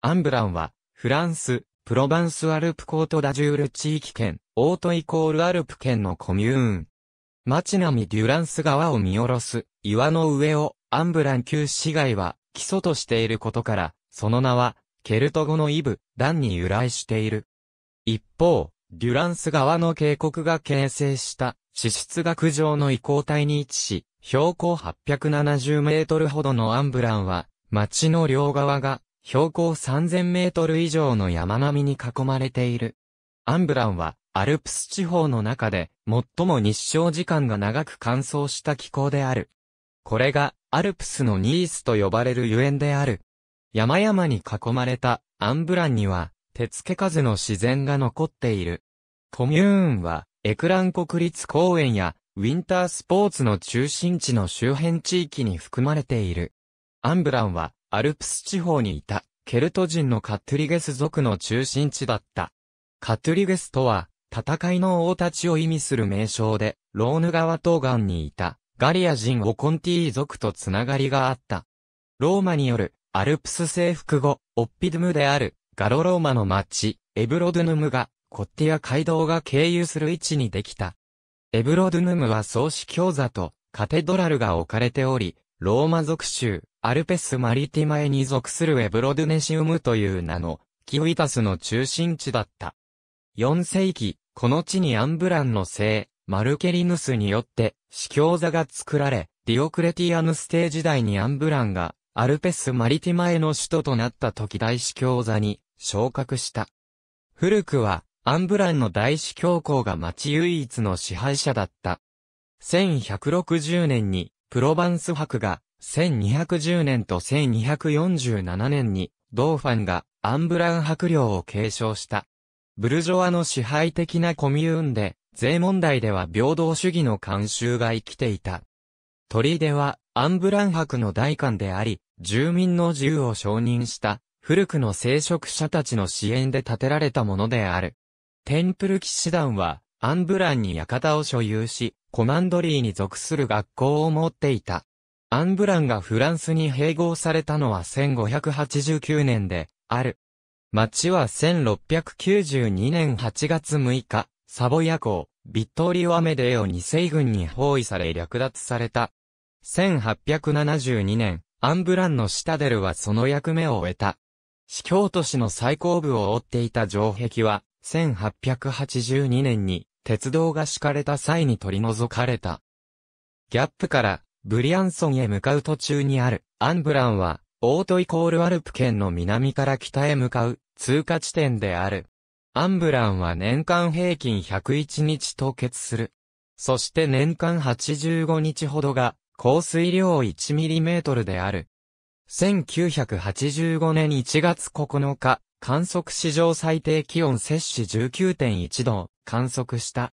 アンブランは、フランス、プロバンスアルプコートダジュール地域圏、オートイコールアルプ圏のコミューン。街並みデュランス川を見下ろす、岩の上を、アンブラン旧市街は、基礎としていることから、その名は、ケルト語のイブ、ダンに由来している。一方、デュランス川の渓谷が形成した、地質学上の移行体に位置し、標高870メートルほどのアンブランは、町の両側が標高3000メートル以上の山並みに囲まれている。アンブランは、アルプス地方の中で、最も日照時間が長く乾燥した気候である。これが、アルプスのニースと呼ばれるゆえんである。山々に囲まれたアンブランには、手付け数の自然が残っている。コミューンは、エクラン国立公園や、ウィンタースポーツの中心地の周辺地域に含まれている。アンブランは、アルプス地方にいた、ケルト人のカトゥリゲス族の中心地だった。カトゥリゲスとは、戦いの王たちを意味する名称で、ローヌ川東岸にいた、ガリア人オコンティー族とつながりがあった。ローマによる、アルプス征服後、オッピドゥムである、ガロローマの町、エブロドゥヌムが、コッティア街道が経由する位置にできた。エブロドゥヌムは創始教座と、カテドラルが置かれており、ローマ属州、アルペス・マリティマエに属するエブロドゥネシウムという名の、キウイタスの中心地だった。4世紀、この地にアンブランの聖、マルケリヌスによって、司教座が作られ、ディオクレティアヌス帝時代にアンブランが、アルペス・マリティマエの首都となった時大司教座に、昇格した。古くは、アンブランの大司教皇が町唯一の支配者だった。1160年に、プロヴァンス博が、1210年と1247年に、ドーファンがアンブラン博領を継承した。ブルジョワの支配的なコミューンで、税問題では平等主義の慣習が生きていた。砦は、アンブラン博の代官であり、住民の自由を承認した、古くの聖職者たちの支援で建てられたものである。テンプル騎士団は、アンブランに館を所有し、コマンドリーに属する学校を持っていた。アンブランがフランスに併合されたのは1589年で、ある。町は1692年8月6日、サボヤ港、ビットーリオ・アメデーオ2世軍に包囲され略奪された。1872年、アンブランのシタデルはその役目を終えた。司教都市の最後部を追っていた城壁は、1882年に鉄道が敷かれた際に取り除かれた。ギャップからブリアンソンへ向かう途中にある、アンブランは、オートイコールアルプ県の南から北へ向かう、通過地点である。アンブランは年間平均101日凍結する。そして年間85日ほどが、降水量1トルである。1985年1月9日、観測史上最低気温摂氏19.1度を観測した。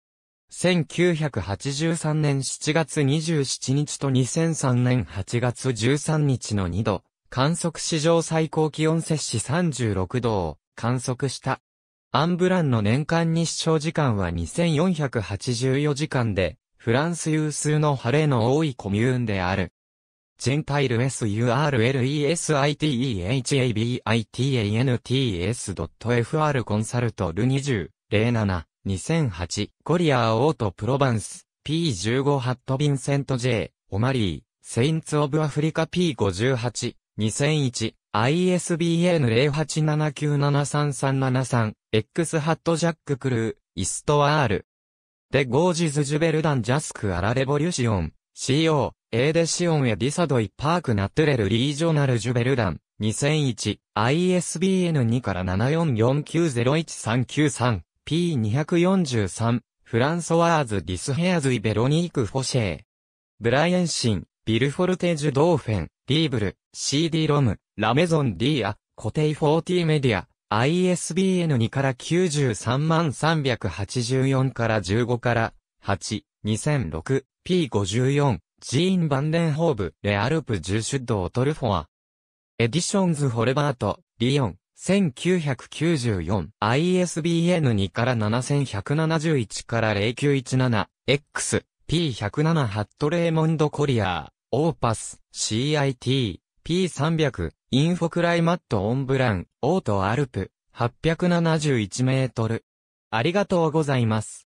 1983年7月27日と2003年8月13日の2度、観測史上最高気温摂氏36度を観測した。アンブランの年間日照時間は2484時間で、フランス有数の晴れの多いコミューンである。ジェンタイル surlesitehab.itants.fr コンサルトル20、07。2008、コリアーオートプロバンス、P15 ハットビンセント J、オマリー、セインツオブアフリカ P58、2001、ISBN0879733773、X ハットジャッククルー、イストアール。デゴージズジュベルダンジャスクアラレボリュシオン、CO、エーデシオンエディサドイパークナトゥレルリージョナルジュベルダン、2001、ISBN2 から744901393。P243、フランソワーズ・ディスヘアズイ・ベロニーク・フォシェー。ブライエンシン、ビルフォルテージュ・ドーフェン、リーブル、CD ロム、ラメゾン・ディア、固定ィー・メディア、ISBN2 から93万384から15から8、2006、P54、ジーン・バンデンホーブ、レアルプ・ジュシュッド・オトルフォア。エディションズ・ホルバート、リオン、1994 ISBN 2から7171から0917 X P107 ハットレーモンドコリアーオーパス CIT P300 インフォクライマットオンブランオートアルプ871メートルありがとうございます。